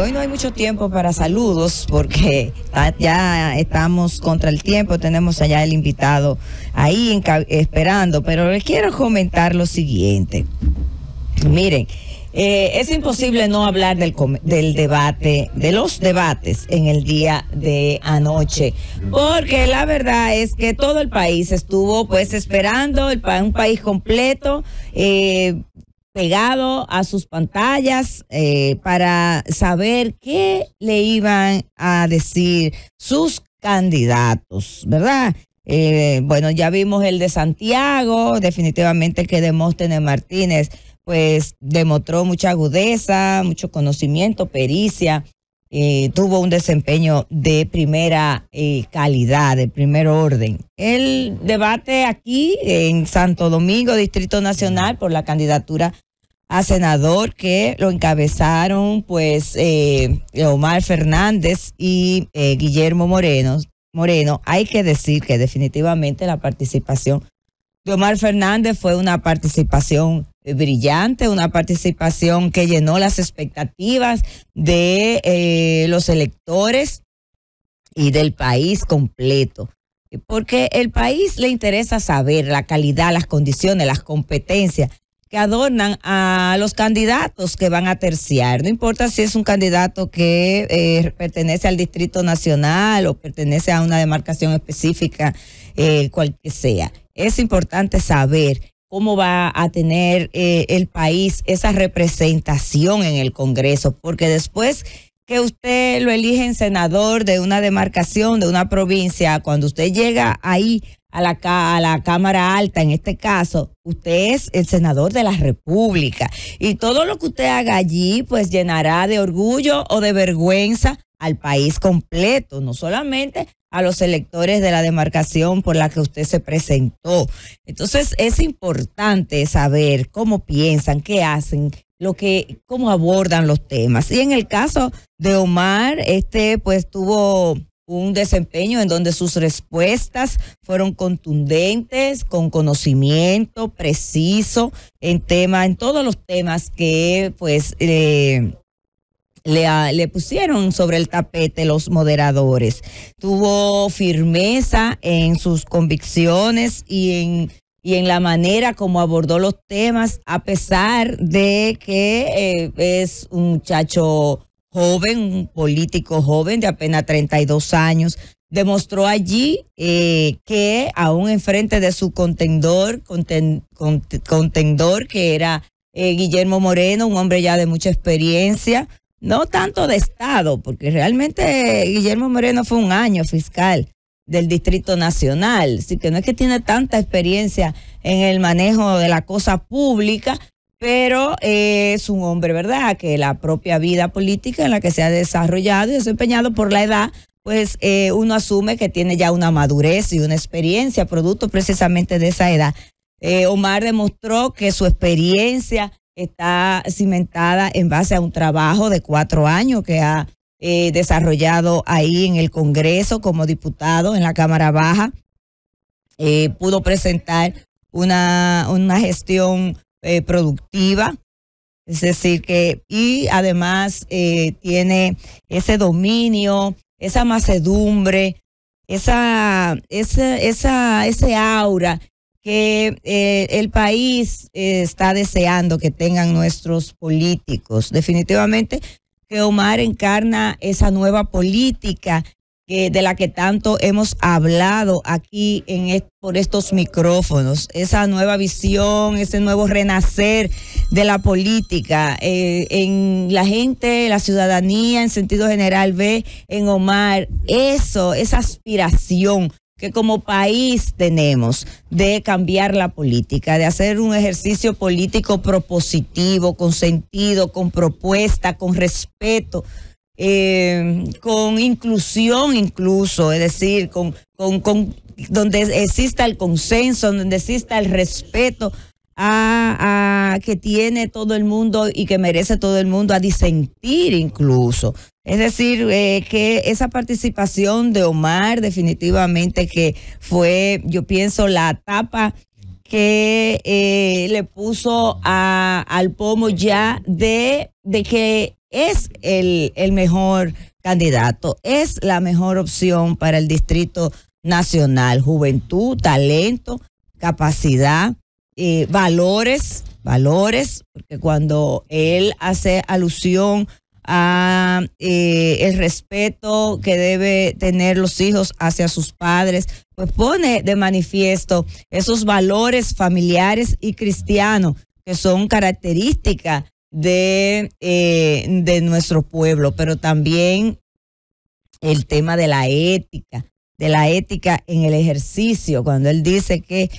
hoy no hay mucho tiempo para saludos porque ah, ya estamos contra el tiempo, tenemos allá el invitado ahí esperando, pero les quiero comentar lo siguiente. Miren, eh, es imposible no hablar del, debate, de los debates en el día de anoche, porque la verdad es que todo el país estuvo pues esperando, el, un país completo. Eh, pegado a sus pantallas eh, para saber qué le iban a decir sus candidatos, ¿verdad? Eh, bueno, ya vimos el de Santiago, definitivamente que Demóstenes Martínez, pues demostró mucha agudeza, mucho conocimiento, pericia eh, tuvo un desempeño de primera eh, calidad, de primer orden. El debate aquí en Santo Domingo, Distrito Nacional, por la candidatura a senador que lo encabezaron pues eh, Omar Fernández y eh, Guillermo Moreno. Moreno, hay que decir que definitivamente la participación de Omar Fernández fue una participación eh, brillante, una participación que llenó las expectativas de eh, los electores y del país completo. Porque el país le interesa saber la calidad, las condiciones, las competencias que adornan a los candidatos que van a terciar. No importa si es un candidato que eh, pertenece al Distrito Nacional o pertenece a una demarcación específica, cual que sea. Es importante saber cómo va a tener eh, el país esa representación en el Congreso, porque después que usted lo elige en senador de una demarcación, de una provincia, cuando usted llega ahí a la, a la Cámara Alta, en este caso, usted es el senador de la República. Y todo lo que usted haga allí, pues llenará de orgullo o de vergüenza al país completo, no solamente a los electores de la demarcación por la que usted se presentó. Entonces es importante saber cómo piensan, qué hacen, lo que, cómo abordan los temas. Y en el caso de Omar, este pues tuvo un desempeño en donde sus respuestas fueron contundentes, con conocimiento preciso en tema, en todos los temas que pues eh, le, ah, le, pusieron sobre el tapete los moderadores. Tuvo firmeza en sus convicciones y en, y en la manera como abordó los temas, a pesar de que eh, es un muchacho joven, un político joven de apenas 32 años. Demostró allí eh, que aún enfrente de su contendor, contendor que era eh, Guillermo Moreno, un hombre ya de mucha experiencia, no tanto de Estado, porque realmente Guillermo Moreno fue un año fiscal del Distrito Nacional, así que no es que tiene tanta experiencia en el manejo de la cosa pública, pero eh, es un hombre, ¿verdad?, que la propia vida política en la que se ha desarrollado y desempeñado por la edad, pues eh, uno asume que tiene ya una madurez y una experiencia, producto precisamente de esa edad. Eh, Omar demostró que su experiencia está cimentada en base a un trabajo de cuatro años que ha eh, desarrollado ahí en el Congreso como diputado en la Cámara Baja. Eh, pudo presentar una, una gestión eh, productiva, es decir, que y además tiene ese dominio, esa macedumbre, esa, esa, esa, ese aura que eh, el país eh, está deseando que tengan nuestros políticos. Definitivamente que Omar encarna esa nueva política que, de la que tanto hemos hablado aquí en e, por estos micrófonos, esa nueva visión, ese nuevo renacer de la política. Eh, en la gente, la ciudadanía en sentido general ve en Omar eso, esa aspiración que como país tenemos de cambiar la política, de hacer un ejercicio político propositivo, con sentido, con propuesta, con respeto, eh, con inclusión incluso, es decir, con, con, donde exista el consenso, donde exista el respeto a que tiene todo el mundo y que merece todo el mundo a disentir incluso es decir, eh, que esa participación de Omar definitivamente que fue, yo pienso, la tapa que eh, le puso al pomo ya de, de que es el, mejor candidato, es la mejor opción para el Distrito Nacional. Juventud, talento, capacidad, eh, valores, valores, porque cuando él hace alusión a eh, el respeto que debe tener los hijos hacia sus padres, pues pone de manifiesto esos valores familiares y cristianos que son características de, eh, de nuestro pueblo, pero también el tema de la ética, de la ética en el ejercicio, cuando él dice que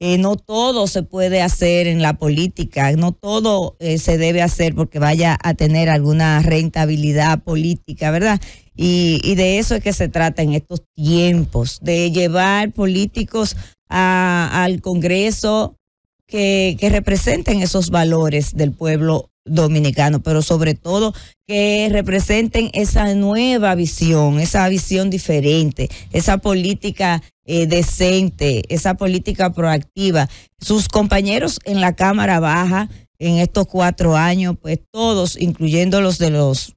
eh, no todo se puede hacer en la política, no todo eh, se debe hacer porque vaya a tener alguna rentabilidad política, ¿verdad? Y, de eso es que se trata en estos tiempos, de llevar políticos al Congreso que, que representen esos valores del pueblo dominicanos, pero sobre todo que representen esa nueva visión, esa visión diferente, esa política eh, decente, esa política proactiva. Sus compañeros en la Cámara Baja en estos cuatro años, pues todos, incluyendo los de los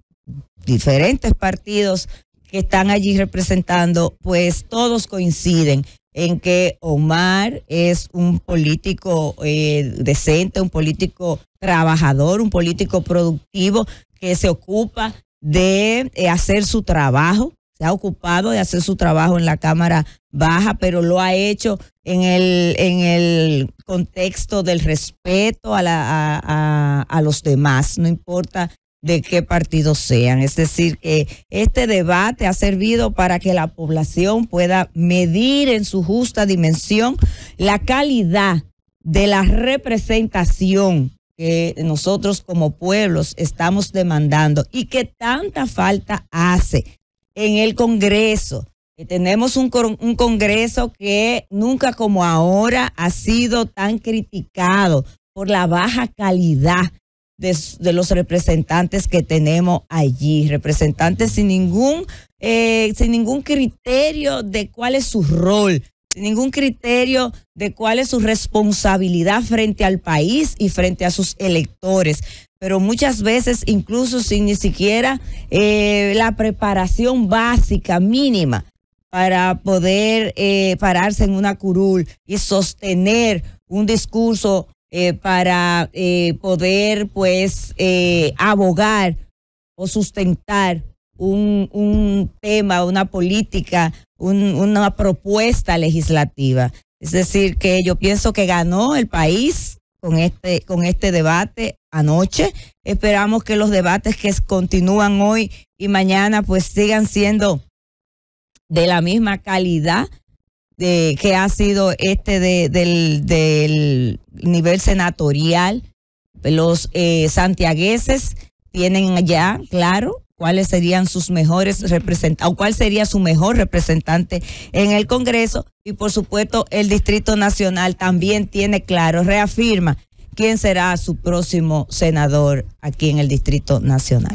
diferentes partidos que están allí representando, pues todos coinciden en que Omar es un político eh, decente, un político trabajador, un político productivo que se ocupa de eh, hacer su trabajo, se ha ocupado de hacer su trabajo en la Cámara Baja, pero lo ha hecho en el, en el contexto del respeto a, a los demás, no importa de qué partido sean. Es decir, que este debate ha servido para que la población pueda medir en su justa dimensión la calidad de la representación que nosotros como pueblos estamos demandando y que tanta falta hace en el Congreso. Eh, tenemos un, un Congreso que nunca como ahora ha sido tan criticado por la baja calidad de, los representantes que tenemos allí, representantes sin ningún, eh, sin ningún criterio de cuál es su rol, sin ningún criterio de cuál es su responsabilidad frente al país y frente a sus electores pero muchas veces incluso sin ni siquiera eh, la preparación básica mínima para poder eh, pararse en una curul y sostener un discurso eh, para eh, poder pues eh, abogar o sustentar un, tema, una política, una propuesta legislativa. Es decir, que yo pienso que ganó el país con este, con este debate anoche. Esperamos que los debates que continúan hoy y mañana pues sigan siendo de la misma calidad de que ha sido este del, nivel senatorial. Los eh, santiagueses tienen ya claro cuáles serían sus mejores representantes, o cuál sería su mejor representante en el Congreso. Y por supuesto, el Distrito Nacional también tiene claro, reafirma quién será su próximo senador aquí en el Distrito Nacional.